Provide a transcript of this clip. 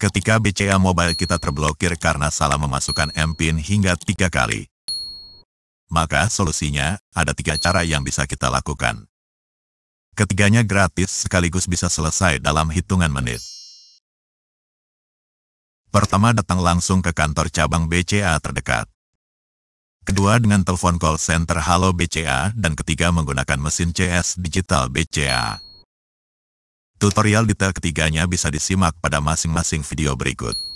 ketika BCA Mobile kita terblokir karena salah memasukkan MPIN hingga tiga kali. Maka solusinya, ada tiga cara yang bisa kita lakukan. Ketiganya gratis sekaligus bisa selesai dalam hitungan menit. Pertama datang langsung ke kantor cabang BCA terdekat. Kedua dengan telepon call center Halo BCA dan ketiga menggunakan mesin CS digital BCA. Tutorial detail ketiganya bisa disimak pada masing-masing video berikut.